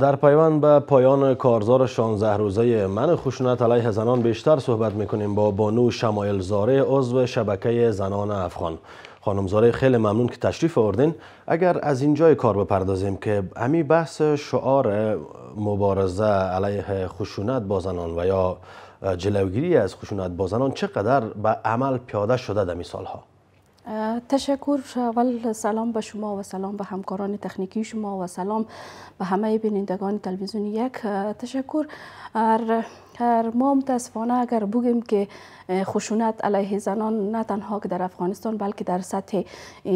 در پیوند به پایان کارزار 16 روزه من خشونت علیه زنان بیشتر صحبت میکنیم با بانو شمایل زاره عضو شبکه زنان افغان خانم زاره خیلی ممنون که تشریف آوردین اگر از اینجای کار بپردازیم که امی بحث شعار مبارزه علیه خشونت با زنان و یا جلوگیری از خشونت با زنان چقدر به عمل پیاده شده در این سالها تشکر اول سلام به شما و سلام به همکاران تکنیکی شما و سلام به همه بینندگان تلویزیون یک تشکر بهتر ما متاسفانه اگر بگیم که خشونت علیه زنان نه تنها که در افغانستان بلکه در سطح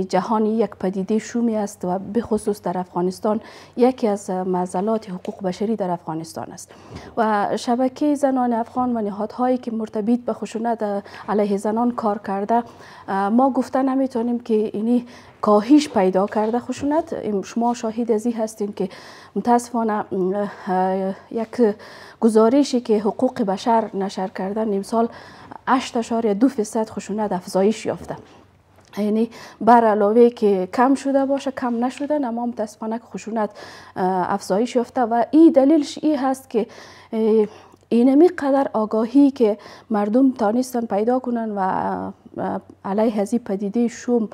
جهانی یک پدیده شومی است و به خصوص در افغانستان یکی از معضلات حقوق بشری در افغانستان است و شبکه زنان افغان و نهادهایی که مرتبط به خشونت علیه زنان کار کرده ما گفته نمیتونیم که اینی کاهش پیدا کرده خشونت شما شاهد از هستین که متاسفانه یک گزارشی که حقوق بشر نشر کردن امسال 8.2 فیصد خشونت افزایش یافته یعنی بر علاوه که کم شده باشه کم نشده اما متاسفانه خشونت افزایش یافته و این دلیلش ای هست که اینمی قدر آگاهی که مردم تانستن پیدا کنن و علیه هزی پدیده شوم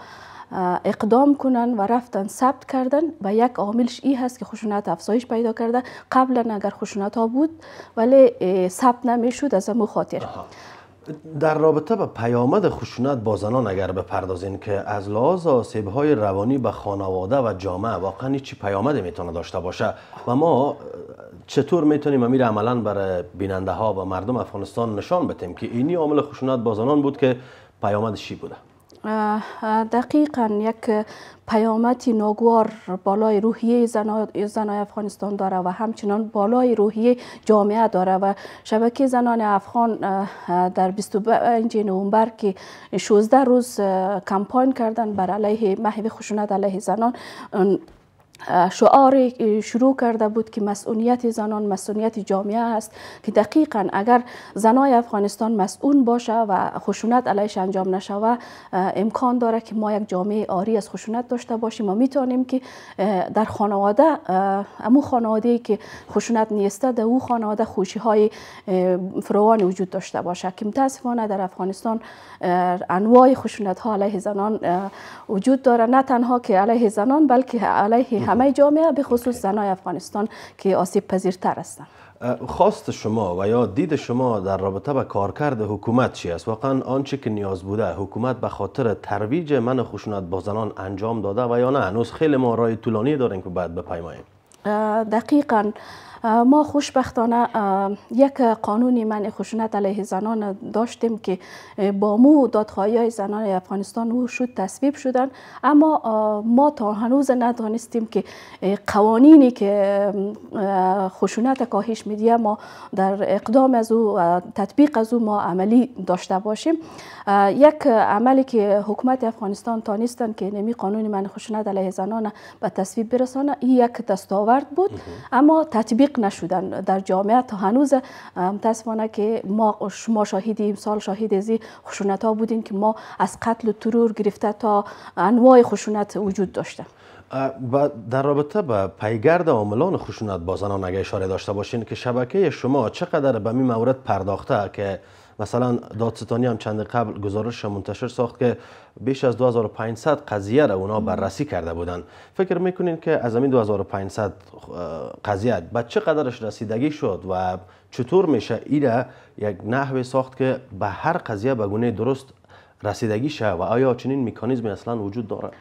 اقدام کنن و رفتن ثبت کردن و یک عاملش ای هست که خشونت افزایش پیدا کرده قبلا اگر خشونت ها بود ولی ثبت نمیشد از امو خاطر در رابطه به پیامد خشونت با زنان اگر بپردازین که از لحاظ آسیب های روانی به خانواده و جامعه واقعا چی پیامد میتونه داشته باشه و ما چطور میتونیم امیر عملا بر بیننده ها و مردم افغانستان نشان بتیم که اینی عامل خشونت با زنان بود که پیامد چی بوده دقیقا یک پیامت ناگوار بالای روحی زنای افغانستان داره و همچنان بالای روحیه جامعه داره و شبکه زنان افغان در 25 نومبر که 16 روز کمپاین کردن برای علیه محو خشونت علیه زنان شعار شروع کرده بود که مسئولیت زنان مسئولیت جامعه است که دقیقا اگر زنای افغانستان مسئول باشه و خشونت علیش انجام نشوه امکان داره که ما یک جامعه آری از خشونت داشته باشیم ما میتونیم که در خانواده امو خانواده که خشونت نیسته در او خانواده خوشی های فروان وجود داشته باشه که متاسفانه در افغانستان انواع خشونت ها علیه زنان وجود داره نه تنها که علیه زنان بلکه علیه همه جامعه به خصوص زنای افغانستان که آسیب پذیرتر هستند خواست شما و یا دید شما در رابطه به کارکرد حکومت چی است واقعا آنچه که نیاز بوده حکومت به خاطر ترویج من خشونت با زنان انجام داده و یا نه هنوز خیلی ما رای طولانی داریم که باید بپیماییم دقیقاً ما خوشبختانه یک قانون من خشونت علیه زنان داشتیم که با مو دادخواهی های زنان افغانستان او شد تصویب شدن اما ما تا هنوز ندانستیم که قوانینی که خشونت کاهش میدیه ما در اقدام از او تطبیق از او ما عملی داشته باشیم یک عملی که حکومت افغانستان نیستن که نمی قانون من خشونت علیه زنان به تصویب برسانه این یک دستاورد بود اما تطبیق در جامعه تا هنوز متاسفانه که ما شما شاهد امسال شاهد از خشونت ها بودیم که ما از قتل و ترور گرفته تا انواع خشونت وجود داشته در رابطه به پیگرد عاملان خشونت با اگه اشاره داشته باشین که شبکه شما چقدر به این مورد پرداخته که مثلا دادستانی هم چند قبل گزارش منتشر ساخت که بیش از 2500 قضیه را اونا بررسی کرده بودند. فکر میکنین که از همین 2500 قضیه به قدرش رسیدگی شد و چطور میشه ایره یک نحوه ساخت که به هر قضیه به گونه درست رسیدگی شه و آیا چنین میکانیزمی اصلا وجود دارد؟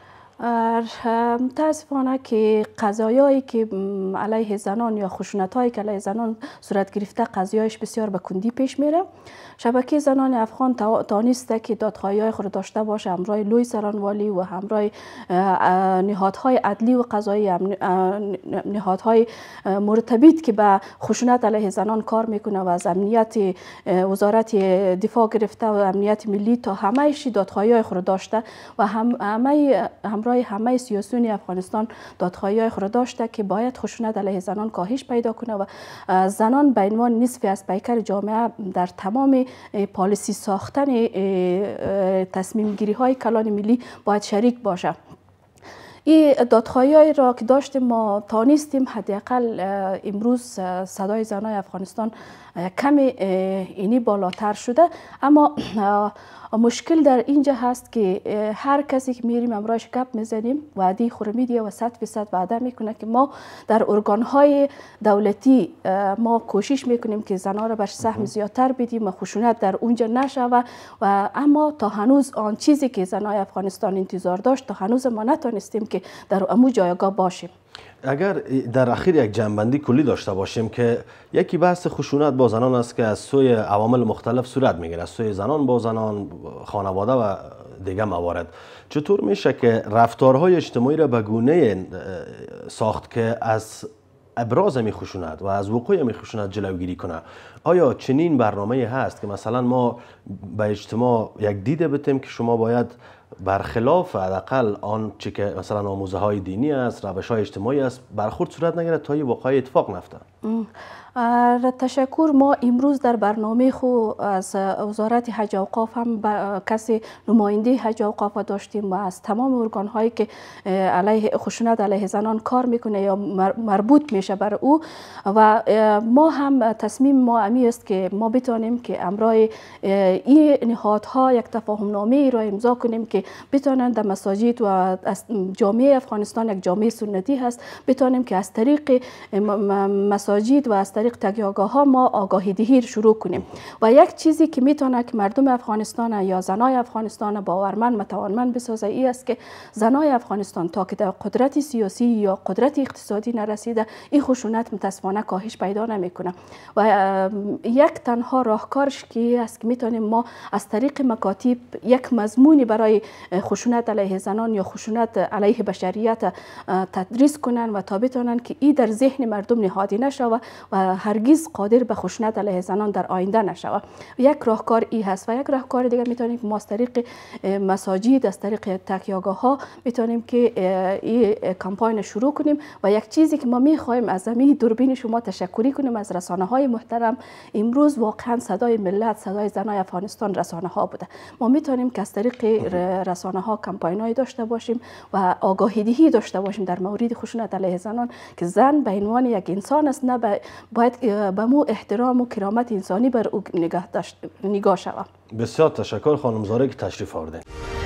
متاسفانه که قضایایی که علیه زنان یا خشونت هایی که علیه زنان صورت گرفته قضایش بسیار به کندی پیش میره شبکه زنان افغان تانیسته که دادخواهی های خود داشته باشه همراه لوی سرانوالی و همراه نهادهای عدلی و قضایی نهادهای مرتبط که به خشونت علیه زنان کار میکنه و از امنیت وزارت دفاع گرفته و امنیت ملی تا همه ایشی دادخواهی های خود داشته و هم همه همه سیاسیون افغانستان دادخواهی های خود داشته که باید خشونت علیه زنان کاهش پیدا کنه و زنان به عنوان نصفی از پیکر جامعه در تمام پالیسی ساختن تصمیم گیری های کلان ملی باید شریک باشه این دادخواهی را که داشتیم ما تانیستیم حداقل امروز صدای زنای افغانستان کمی اینی بالاتر شده اما مشکل در اینجا هست که هر کسی که میریم امرایش گپ میزنیم وعدی خورمی و صد صد وعده میکنه که ما در های دولتی ما کوشش میکنیم که زنها را بهش سهم زیادتر بدیم و خشونت در اونجا نشوه و اما تا هنوز آن چیزی که زنای افغانستان انتظار داشت تا هنوز ما نتانستیم که در امو جایگاه باشیم اگر در اخیر یک جنبندی کلی داشته باشیم که یکی بحث خشونت با زنان است که از سوی عوامل مختلف صورت میگیره از سوی زنان با زنان خانواده و دیگه موارد چطور میشه که رفتارهای اجتماعی را به گونه ساخت که از ابراز می خشونت و از وقوع می خشونت جلوگیری کنه آیا چنین برنامه هست که مثلا ما به اجتماع یک دیده بتیم که شما باید برخلاف حداقل آن چی که مثلا آموزه های دینی است روش های اجتماعی است برخورد صورت نگیره تا این واقعی اتفاق نفته تشکر ما امروز در برنامه خو از وزارت حج اوقاف هم کسی نماینده حج اوقاف داشتیم و از تمام ارگان هایی که علیه خشونت علیه زنان کار میکنه یا مربوط میشه بر او و ما هم تصمیم ما امی است که ما بتانیم که امرای این نهادها یک تفاهم نامه ای را امضا کنیم که بتانند در مساجد و جامعه افغانستان یک جامعه سنتی هست بتانیم که از طریق مساجد مساجد و از طریق تگیاگاه ها ما آگاهی دهی شروع کنیم و یک چیزی که میتونه که مردم افغانستان یا زنای افغانستان باورمند و بسازه ای است که زنای افغانستان تا که در قدرت سیاسی یا قدرت اقتصادی نرسیده این خشونت متاسفانه کاهش پیدا نمیکنه و یک تنها راهکارش که است که میتونیم ما از طریق مکاتیب یک مضمونی برای خشونت علیه زنان یا خشونت علیه بشریت تدریس کنن و تا بتونن که ای در ذهن مردم نهادی و هرگیز قادر به خشونت علیه زنان در آینده نشوه یک راهکار ای هست و یک راهکار دیگر میتونیم ما از طریق مساجد از طریق تکیاگاه ها میتونیم که این کمپاین شروع کنیم و یک چیزی که ما میخواهیم از زمین دوربین شما تشکری کنیم از رسانه های محترم امروز واقعا صدای ملت صدای زنای افغانستان رسانه ها بوده ما میتونیم که از طریق رسانه ها کمپاین داشته باشیم و آگاهی داشته باشیم در مورد خشونت علیه زنان که زن به عنوان یک انسان است باید به مو احترام و کرامت انسانی بر او نگاه, داشت، نگاه شود بسیار تشکر خانم زاره که تشریف آوردید